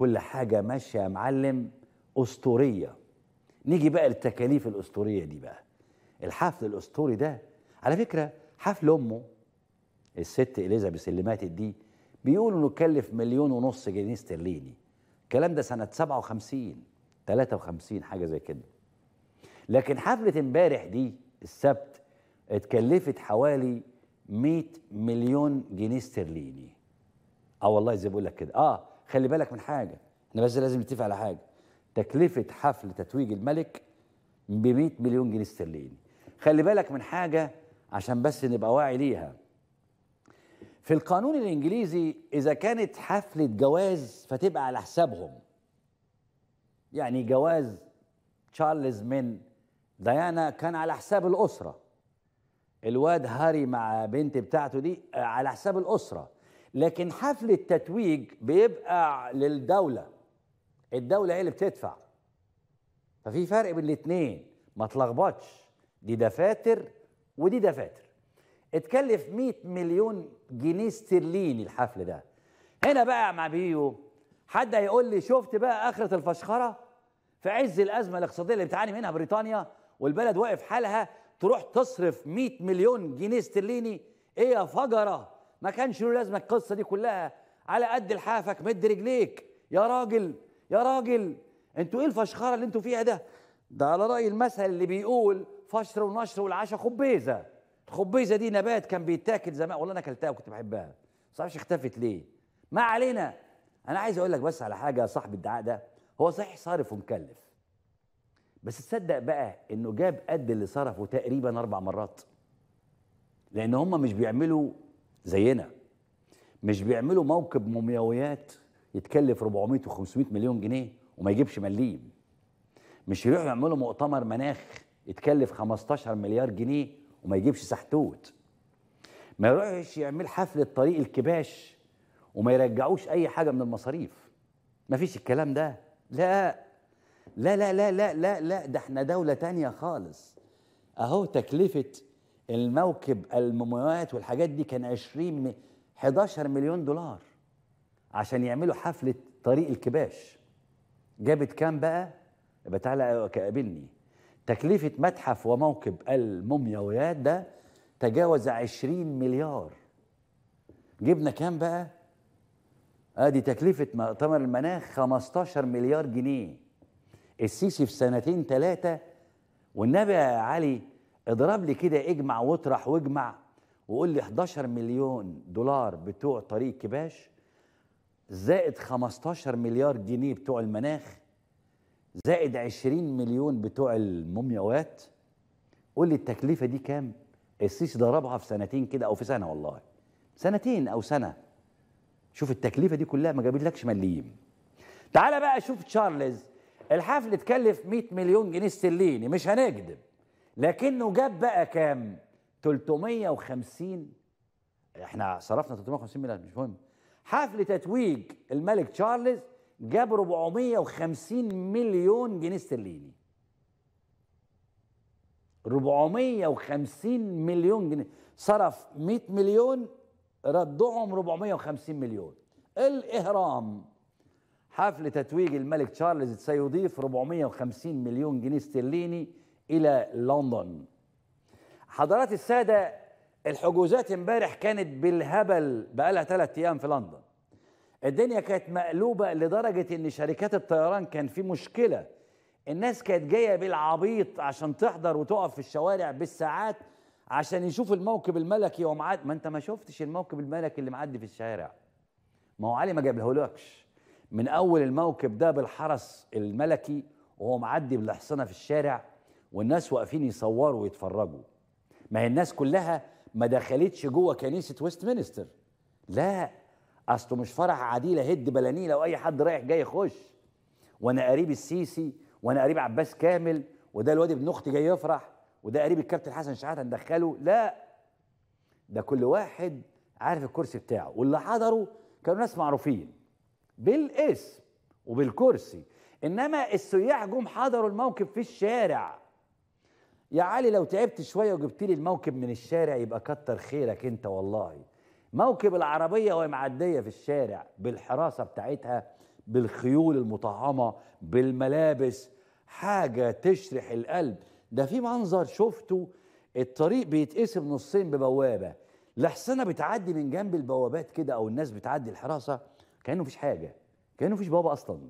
كل حاجه ماشيه يا معلم اسطوريه نيجي بقى للتكاليف الاسطوريه دي بقى الحفل الاسطوري ده على فكره حفل امه الست اليزابيث اللي ماتت دي بيقولوا انه كلف مليون ونص جنيه استرليني الكلام ده سنه 57 53 حاجه زي كده لكن حفله امبارح دي السبت اتكلفت حوالي 100 مليون جنيه استرليني اه والله زي بقول لك كده اه خلي بالك من حاجه احنا بس لازم نتفق على حاجه تكلفه حفل تتويج الملك ب 100 مليون جنيه استرليني خلي بالك من حاجه عشان بس نبقى واعي ليها في القانون الانجليزي اذا كانت حفله جواز فتبقى على حسابهم يعني جواز تشارلز من ديانا كان على حساب الاسره الواد هاري مع بنت بتاعته دي آه، على حساب الاسره لكن حفل التتويج بيبقى للدولة الدولة هي اللي بتدفع ففي فرق بين الاتنين ما تلخبطش دي دفاتر ودي دفاتر اتكلف 100 مليون جنيه استرليني الحفل ده هنا بقى مع بيو حد هيقول لي شفت بقى اخره الفشخره في عز الازمه الاقتصاديه اللي بتعاني منها بريطانيا والبلد واقف حالها تروح تصرف 100 مليون جنيه استرليني ايه يا فجره ما كانش له لازمه القصه دي كلها على قد لحافك مد رجليك يا راجل يا راجل انتوا ايه الفشخره اللي انتوا فيها ده ده على راي المثل اللي بيقول فشر ونشر والعشا خبيزه الخبيزه دي نبات كان بيتاكل زمان والله انا اكلتها وكنت بحبها بس اعرفش اختفت ليه ما علينا انا عايز اقول لك بس على حاجه يا صاحب الدعاء ده هو صحيح صارف ومكلف بس تصدق بقى انه جاب قد اللي صرفه تقريبا اربع مرات لان هم مش بيعملوا زينا مش بيعملوا موكب مومياويات يتكلف 400 و500 مليون جنيه وما يجيبش مليم مش يروحوا يعملوا مؤتمر مناخ يتكلف 15 مليار جنيه وما يجيبش سحتوت ما يروحش يعمل حفلة طريق الكباش وما يرجعوش أي حاجة من المصاريف ما فيش الكلام ده لا لا لا لا لا لا لا ده احنا دولة تانية خالص أهو تكلفة الموكب المومياوات والحاجات دي كان 20 11 مليون دولار عشان يعملوا حفله طريق الكباش جابت كام بقى يبقى تعالى قابلني تكلفه متحف وموكب المومياويات ده تجاوز 20 مليار جبنا كام بقى ادي آه، تكلفه مؤتمر المناخ 15 مليار جنيه السيسي في سنتين ثلاثه والنبي يا علي اضرب لي كده اجمع واطرح واجمع وقول لي 11 مليون دولار بتوع طريق كباش زائد 15 مليار جنيه بتوع المناخ زائد 20 مليون بتوع المومياوات قول لي التكلفه دي كام؟ السيسي ضربها في سنتين كده او في سنه والله سنتين او سنه شوف التكلفه دي كلها ما جابتلكش مليم تعال بقى شوف تشارلز الحفل اتكلف 100 مليون جنيه استرليني مش هنكذب لكنه جاب بقى كام 350 احنا صرفنا 350 مليون مش مهم حفل تتويج الملك تشارلز جاب 450 مليون جنيه استرليني 450 مليون جنيه صرف 100 مليون ردهم 450 مليون الإهرام حفل تتويج الملك تشارلز سيضيف 450 مليون جنيه استرليني إلى لندن حضرات السادة الحجوزات امبارح كانت بالهبل بقالها ثلاث أيام في لندن الدنيا كانت مقلوبة لدرجة إن شركات الطيران كان في مشكلة الناس كانت جاية بالعبيط عشان تحضر وتقف في الشوارع بالساعات عشان يشوف الموكب الملكي ومعاد ما انت ما شفتش الموكب الملكي اللي معدي في الشارع ما هو علي ما جابلهولكش من اول الموكب ده بالحرس الملكي وهو معدي بالحصنه في الشارع والناس واقفين يصوروا ويتفرجوا ما هي الناس كلها ما دخلتش جوه كنيسه ويست مينستر لا اصله مش فرح عديله هد بلانيه لو اي حد رايح جاي يخش وانا قريب السيسي وانا قريب عباس كامل وده الواد ابن اختي جاي يفرح وده قريب الكابتن حسن شحاته ندخله لا ده كل واحد عارف الكرسي بتاعه واللي حضروا كانوا ناس معروفين بالاسم وبالكرسي انما السياح جم حضروا الموكب في الشارع يا علي لو تعبت شويه وجبت لي الموكب من الشارع يبقى كتر خيرك انت والله موكب العربيه وهي معديه في الشارع بالحراسه بتاعتها بالخيول المطعمه بالملابس حاجه تشرح القلب ده في منظر شفته الطريق بيتقسم نصين ببوابه لحسنه بتعدي من جنب البوابات كده او الناس بتعدي الحراسه كانه مفيش حاجه كانه مفيش بوابه اصلا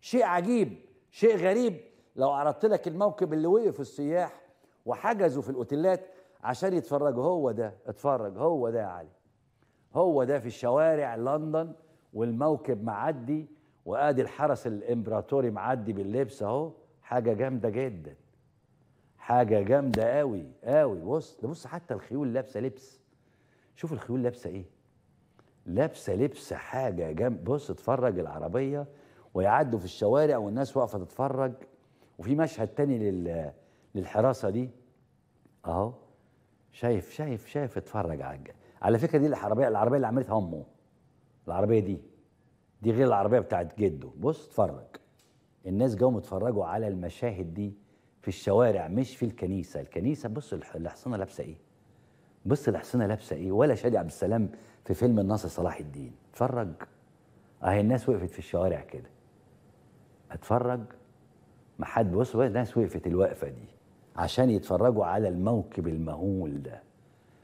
شيء عجيب شيء غريب لو عرضت لك الموكب اللي وقف السياح وحجزوا في الاوتيلات عشان يتفرجوا هو ده اتفرج هو ده يا علي هو ده في الشوارع لندن والموكب معدي وادي الحرس الامبراطوري معدي باللبس اهو حاجه جامده جدا حاجه جامده قوي قوي بص ده بص حتى الخيول لابسه لبس شوف الخيول لابسه ايه لابسه لبس حاجه جامد بص اتفرج العربيه ويعدوا في الشوارع والناس واقفه تتفرج وفي مشهد تاني لل للحراسه دي اهو شايف شايف شايف اتفرج على على فكره دي العربيه العربيه اللي عملتها امه العربيه دي دي غير العربيه بتاعت جده بص اتفرج الناس جاوا متفرجوا على المشاهد دي في الشوارع مش في الكنيسه الكنيسه بص الحصانه لابسه ايه بص الحصانه لابسه ايه ولا شادي عبد السلام في فيلم الناصر صلاح الدين اتفرج اهي الناس وقفت في الشوارع كده اتفرج ما حد بص الناس وقفت الوقفه دي عشان يتفرجوا على الموكب المهول ده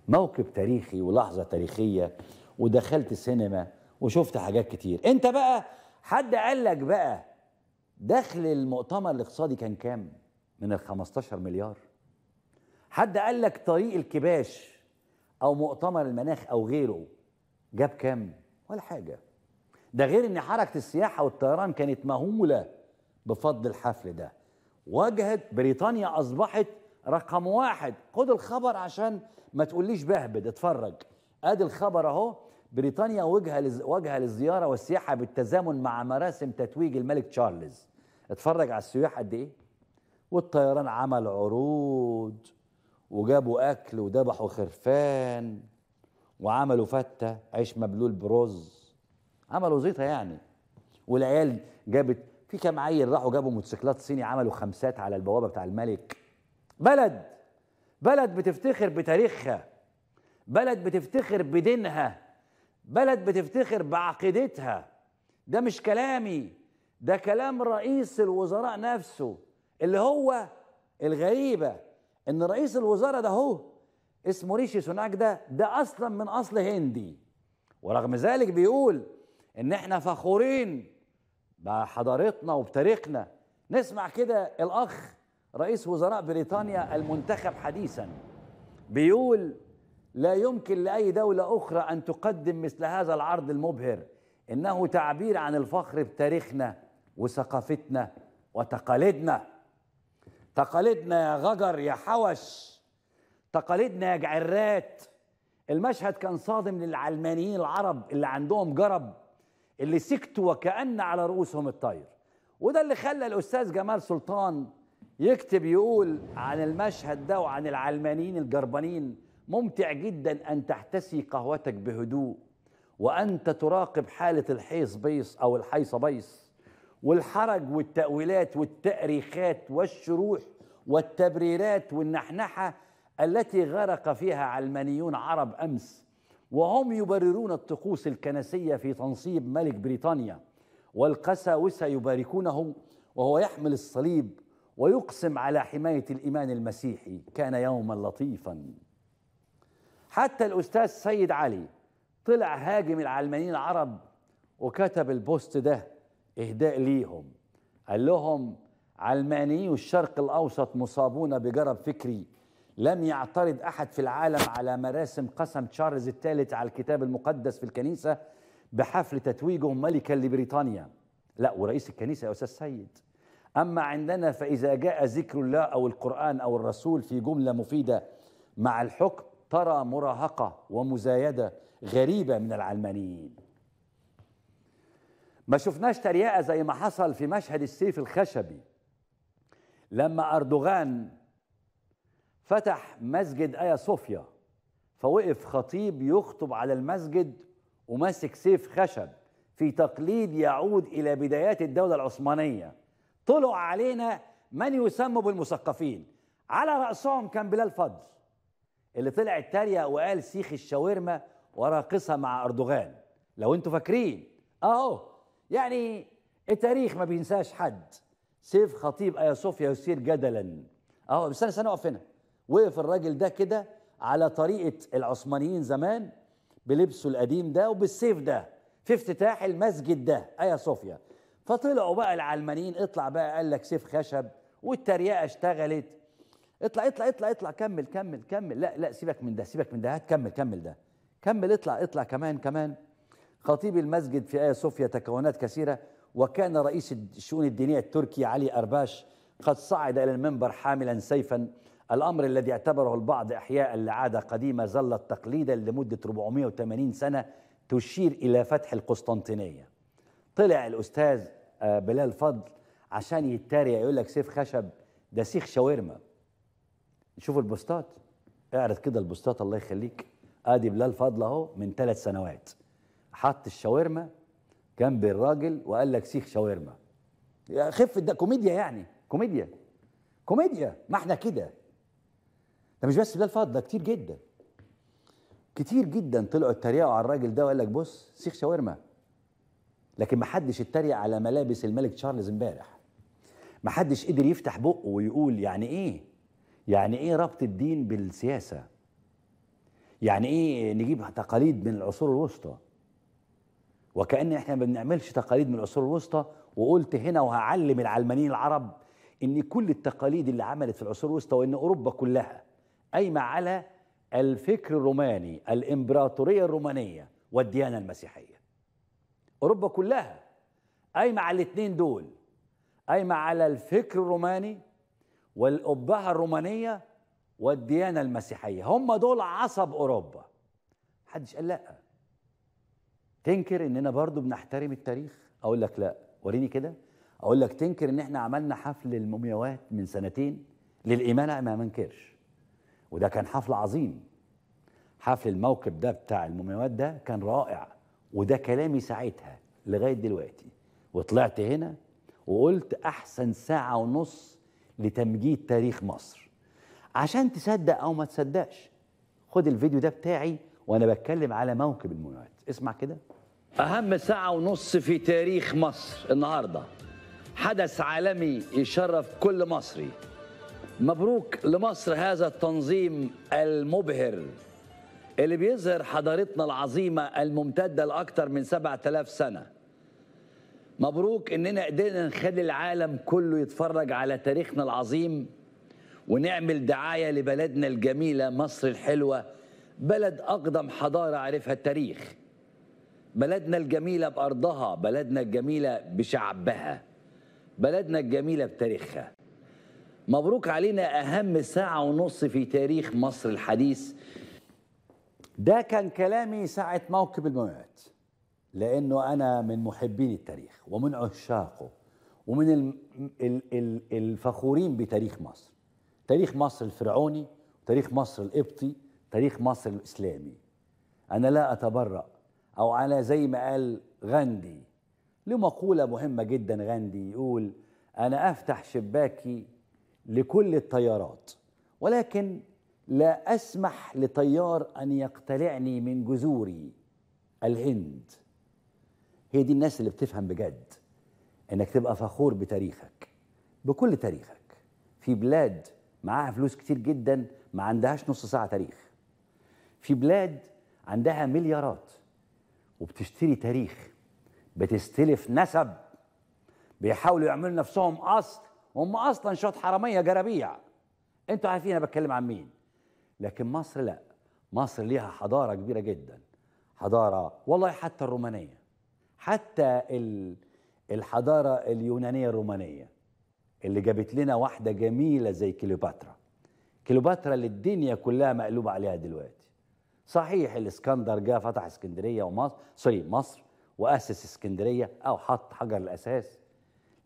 موكب تاريخي ولحظة تاريخية ودخلت السينما وشفت حاجات كتير انت بقى حد قال لك بقى دخل المؤتمر الاقتصادي كان كام من ال 15 مليار حد قال لك طريق الكباش او مؤتمر المناخ او غيره جاب كام ولا حاجه ده غير ان حركه السياحه والطيران كانت مهوله بفضل الحفل ده واجهت بريطانيا أصبحت رقم واحد خد الخبر عشان ما تقوليش بهبد اتفرج ادي الخبر اهو بريطانيا وجهه وجهه للزياره والسياحه بالتزامن مع مراسم تتويج الملك تشارلز اتفرج على السياح قد ايه والطيران عمل عروض وجابوا اكل وذبحوا خرفان وعملوا فته عيش مبلول برز عملوا زيطه يعني والعيال جابت في كام عيل راحوا جابوا موتوسيكلات صيني عملوا خمسات على البوابه بتاع الملك بلد بلد بتفتخر بتاريخها بلد بتفتخر بدينها بلد بتفتخر بعقيدتها ده مش كلامي ده كلام رئيس الوزراء نفسه اللي هو الغريبه ان رئيس الوزراء ده هو اسمه ريشي سوناك ده ده اصلا من اصل هندي ورغم ذلك بيقول ان احنا فخورين بحضارتنا وبتاريخنا نسمع كده الأخ رئيس وزراء بريطانيا المنتخب حديثا بيقول لا يمكن لأي دولة أخرى أن تقدم مثل هذا العرض المبهر إنه تعبير عن الفخر بتاريخنا وثقافتنا وتقاليدنا تقاليدنا يا غجر يا حوش تقاليدنا يا جعرات المشهد كان صادم للعلمانيين العرب اللي عندهم جرب اللي سكتوا وكأن على رؤوسهم الطير وده اللي خلى الأستاذ جمال سلطان يكتب يقول عن المشهد ده وعن العلمانيين الجربانين ممتع جدا أن تحتسي قهوتك بهدوء وأنت تراقب حالة الحيص بيص أو الحيص بيص والحرج والتأويلات والتأريخات والشروح والتبريرات والنحنحة التي غرق فيها علمانيون عرب أمس وهم يبررون الطقوس الكنسية في تنصيب ملك بريطانيا والقساوسة يباركونهم وهو يحمل الصليب ويقسم على حماية الإيمان المسيحي كان يوما لطيفا حتى الأستاذ سيد علي طلع هاجم العلمانيين العرب وكتب البوست ده إهداء ليهم قال لهم علمانيي الشرق الأوسط مصابون بجرب فكري لم يعترض أحد في العالم على مراسم قسم تشارلز الثالث على الكتاب المقدس في الكنيسة بحفل تتويجه ملكا لبريطانيا لا ورئيس الكنيسة يا أستاذ سيد أما عندنا فإذا جاء ذكر الله أو القرآن أو الرسول في جملة مفيدة مع الحكم ترى مراهقة ومزايدة غريبة من العلمانيين ما شفناش تريقة زي ما حصل في مشهد السيف الخشبي لما أردوغان فتح مسجد ايا صوفيا فوقف خطيب يخطب على المسجد وماسك سيف خشب في تقليد يعود الى بدايات الدوله العثمانيه طلع علينا من يسمى بالمثقفين على راسهم كان بلال فضل اللي طلع اتريق وقال سيخ الشاورما وراقصها مع اردوغان لو انتوا فاكرين اهو يعني التاريخ ما بينساش حد سيف خطيب ايا صوفيا يثير جدلا اهو بس انا اقف هنا وقف الراجل ده كده على طريقه العثمانيين زمان بلبسه القديم ده وبالسيف ده في افتتاح المسجد ده ايا صوفيا فطلعوا بقى العلمانيين اطلع بقى قال لك سيف خشب والتريقه اشتغلت اطلع اطلع اطلع اطلع كمل كمل كمل لا لا سيبك من ده سيبك من ده هات كمل كمل ده كمل اطلع اطلع كمان كمان خطيب المسجد في ايا صوفيا تكونات كثيره وكان رئيس الشؤون الدينيه التركي علي ارباش قد صعد الى المنبر حاملا سيفا الأمر الذي اعتبره البعض إحياء لعادة قديمة ظلت تقليدا لمدة 480 سنة تشير إلى فتح القسطنطينية طلع الأستاذ آه، بلال فضل عشان يتريق يقول لك سيف خشب ده سيخ شاورما شوف البوستات اعرض كده البوستات الله يخليك ادي بلال فضل اهو من ثلاث سنوات حط الشاورما جنب الراجل وقال لك سيخ شاورما خف ده كوميديا يعني كوميديا كوميديا ما احنا كده ده مش بس ده فاض ده كتير جدا كتير جدا طلعوا اتريقوا على الراجل ده وقال لك بص سيخ شاورما لكن ما حدش اتريق على ملابس الملك تشارلز امبارح ما حدش قدر يفتح بقه ويقول يعني ايه يعني ايه ربط الدين بالسياسه يعني ايه نجيب تقاليد من العصور الوسطى وكأن احنا ما بنعملش تقاليد من العصور الوسطى وقلت هنا وهعلم العلمانيين العرب ان كل التقاليد اللي عملت في العصور الوسطى وان اوروبا كلها قايمه على الفكر الروماني الامبراطوريه الرومانيه والديانه المسيحيه اوروبا كلها قايمه على الاثنين دول قايمه على الفكر الروماني والابهه الرومانيه والديانه المسيحيه هم دول عصب اوروبا محدش قال لا تنكر اننا برضو بنحترم التاريخ اقول لك لا وريني كده اقول لك تنكر ان احنا عملنا حفل المومياوات من سنتين للايمان ما منكرش وده كان حفل عظيم حفل الموكب ده بتاع المومياوات ده كان رائع وده كلامي ساعتها لغايه دلوقتي وطلعت هنا وقلت احسن ساعه ونص لتمجيد تاريخ مصر عشان تصدق او ما تصدقش خد الفيديو ده بتاعي وانا بتكلم على موكب المومياوات اسمع كده اهم ساعه ونص في تاريخ مصر النهارده حدث عالمي يشرف كل مصري مبروك لمصر هذا التنظيم المبهر اللي بيظهر حضارتنا العظيمة الممتدة لأكثر من 7000 سنة مبروك إننا قدرنا نخلي العالم كله يتفرج على تاريخنا العظيم ونعمل دعاية لبلدنا الجميلة مصر الحلوة بلد أقدم حضارة عرفها التاريخ بلدنا الجميلة بأرضها بلدنا الجميلة بشعبها بلدنا الجميلة بتاريخها مبروك علينا أهم ساعة ونص في تاريخ مصر الحديث ده كان كلامي ساعة موكب الموات لأنه أنا من محبين التاريخ ومن عشاقه ومن الفخورين بتاريخ مصر تاريخ مصر الفرعوني تاريخ مصر القبطي تاريخ مصر الإسلامي أنا لا أتبرأ أو على زي ما قال غاندي له مقولة مهمة جدا غاندي يقول أنا أفتح شباكي لكل التيارات ولكن لا اسمح لتيار ان يقتلعني من جذوري الهند هي دي الناس اللي بتفهم بجد انك تبقى فخور بتاريخك بكل تاريخك في بلاد معاها فلوس كتير جدا ما عندهاش نص ساعه تاريخ في بلاد عندها مليارات وبتشتري تاريخ بتستلف نسب بيحاولوا يعملوا نفسهم اصل هم اصلا شوط حراميه جرابيع انتوا عارفين انا بتكلم عن مين لكن مصر لا مصر ليها حضاره كبيره جدا حضاره والله حتى الرومانيه حتى الحضاره اليونانيه الرومانيه اللي جابت لنا واحده جميله زي كليوباترا كليوباترا اللي الدنيا كلها مقلوبه عليها دلوقتي صحيح الاسكندر جه فتح اسكندريه ومصر سوري مصر واسس اسكندريه او حط حجر الاساس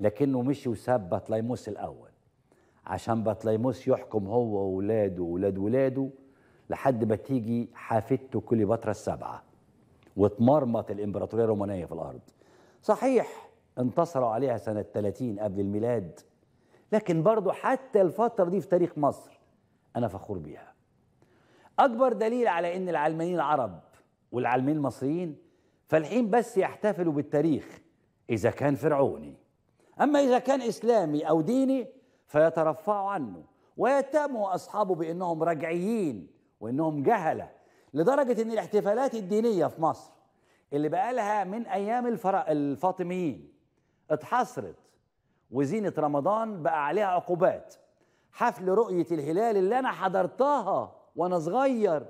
لكنه مشي وساب بطليموس الأول عشان بطليموس يحكم هو وولاده وولاد ولاده لحد ما تيجي حافدته كليوباترا السبعة واتمرمط الإمبراطورية الرومانية في الأرض صحيح انتصروا عليها سنة 30 قبل الميلاد لكن برضه حتى الفترة دي في تاريخ مصر أنا فخور بيها أكبر دليل على إن العلمانيين العرب والعلمانيين المصريين فالحين بس يحتفلوا بالتاريخ إذا كان فرعوني أما إذا كان إسلامي أو ديني فيترفع عنه ويتهمه أصحابه بأنهم رجعيين وأنهم جهلة لدرجة أن الاحتفالات الدينية في مصر اللي بقالها من أيام الفاطميين اتحصرت وزينة رمضان بقى عليها عقوبات حفل رؤية الهلال اللي أنا حضرتها وأنا صغير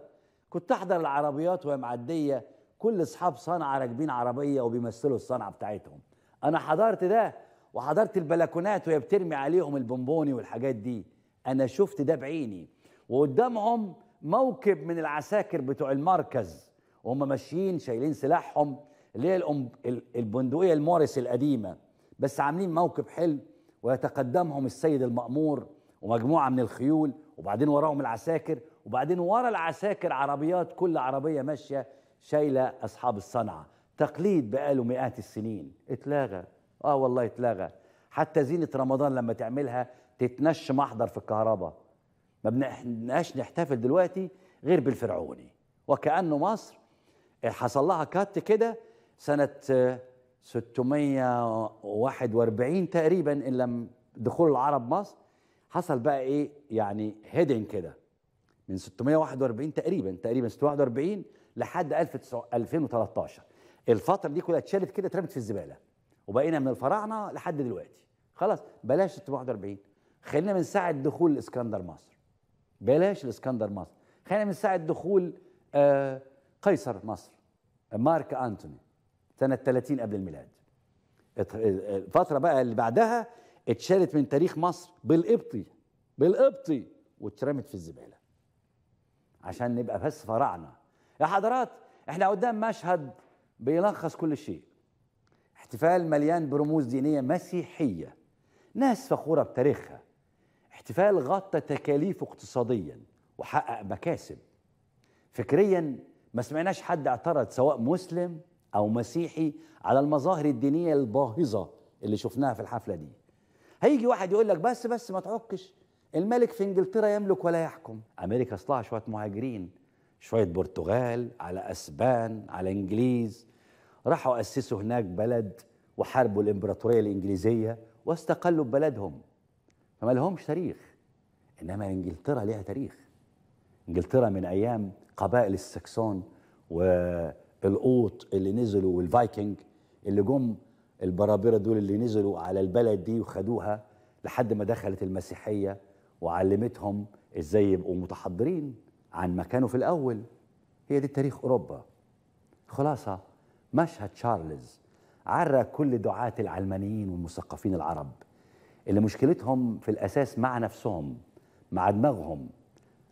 كنت أحضر العربيات وهي معدية كل أصحاب صنعة راكبين عربية وبيمثلوا الصنعة بتاعتهم أنا حضرت ده وحضرت البلكونات وهي بترمي عليهم البونبوني والحاجات دي انا شفت ده بعيني وقدامهم موكب من العساكر بتوع المركز وهم ماشيين شايلين سلاحهم اللي هي البندقيه الموريس القديمه بس عاملين موكب حلو ويتقدمهم السيد المأمور ومجموعه من الخيول وبعدين وراهم العساكر وبعدين ورا العساكر عربيات كل عربيه ماشيه شايله اصحاب الصنعه تقليد بقاله مئات السنين اتلغى اه والله اتلغى حتى زينه رمضان لما تعملها تتنش محضر في الكهرباء ما بنقاش نحتفل دلوقتي غير بالفرعوني وكانه مصر إيه، حصل لها كات كده سنه 641 آه، تقريبا ان لم دخول العرب مصر حصل بقى ايه يعني هيدن كده من 641 تقريبا تقريبا 641 لحد 1900 2013 الفتره دي كلها اتشالت كده اترمت في الزباله وبقينا من الفراعنه لحد دلوقتي خلاص بلاش 641 خلينا من ساعه دخول الاسكندر مصر بلاش الاسكندر مصر خلينا من ساعه دخول آه قيصر مصر مارك انتوني سنه 30 قبل الميلاد الفتره آه، بقى اللي بعدها اتشالت من تاريخ مصر بالقبطي بالقبطي واترمت في الزباله عشان نبقى بس فراعنه يا حضرات احنا قدام مشهد بيلخص كل شيء احتفال مليان برموز دينية مسيحية ناس فخورة بتاريخها احتفال غطى تكاليفه اقتصاديا وحقق مكاسب فكريا ما سمعناش حد اعترض سواء مسلم او مسيحي على المظاهر الدينيه الباهظه اللي شفناها في الحفله دي هيجي واحد يقول لك بس بس ما تعكش الملك في انجلترا يملك ولا يحكم امريكا اصلها شويه مهاجرين شويه برتغال على اسبان على انجليز راحوا أسسوا هناك بلد وحاربوا الإمبراطورية الإنجليزية واستقلوا ببلدهم فما لهمش تاريخ إنما إنجلترا لها تاريخ إنجلترا من أيام قبائل السكسون والقوط اللي نزلوا والفايكنج اللي جم البرابرة دول اللي نزلوا على البلد دي وخدوها لحد ما دخلت المسيحية وعلمتهم ازاي يبقوا متحضرين عن مكانه في الأول هي دي تاريخ أوروبا خلاصة مشهد شارلز عرى كل دعاة العلمانيين والمثقفين العرب اللي مشكلتهم في الأساس مع نفسهم مع دماغهم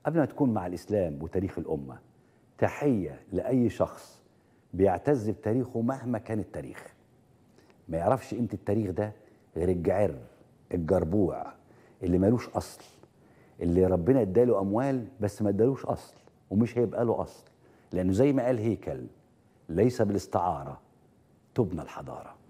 قبل ما تكون مع الإسلام وتاريخ الأمة تحية لأي شخص بيعتز بتاريخه مهما كان التاريخ ما يعرفش قيمة التاريخ ده غير الجعر الجربوع اللي مالوش أصل اللي ربنا اداله أموال بس ما ادالوش أصل ومش هيبقى له أصل لأنه زي ما قال هيكل ليس بالاستعارة تبنى الحضارة